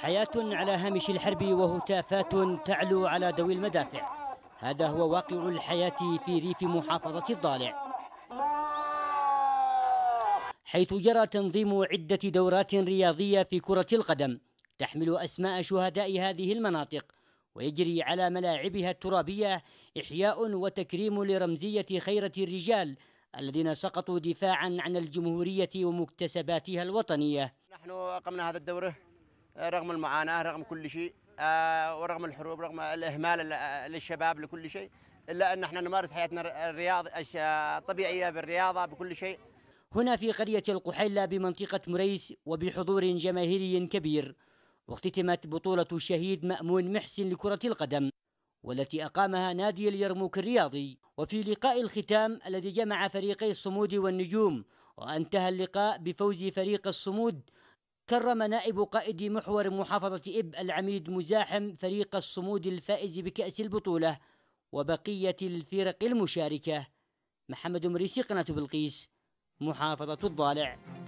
حياة على هامش الحرب وهتافات تعلو على ذوي المدافع هذا هو واقع الحياة في ريف محافظة الضالع حيث جرى تنظيم عدة دورات رياضية في كرة القدم تحمل أسماء شهداء هذه المناطق ويجري على ملاعبها الترابية إحياء وتكريم لرمزية خيرة الرجال الذين سقطوا دفاعا عن الجمهورية ومكتسباتها الوطنية نحن أقمنا هذا الدورة رغم المعاناه رغم كل شيء آه، ورغم الحروب رغم الاهمال للشباب لكل شيء الا ان احنا نمارس حياتنا الرياض الطبيعيه بالرياضه بكل شيء هنا في قرية القحيلة بمنطقة مريس وبحضور جماهيري كبير واختتمت بطولة الشهيد مأمون محسن لكرة القدم والتي أقامها نادي اليرموك الرياضي وفي لقاء الختام الذي جمع فريقي الصمود والنجوم وأنتهى اللقاء بفوز فريق الصمود كرم نائب قائد محور محافظة إب العميد مزاحم فريق الصمود الفائز بكأس البطولة وبقية الفرق المشاركة محمد مريسي قناة بلقيس محافظة الضالع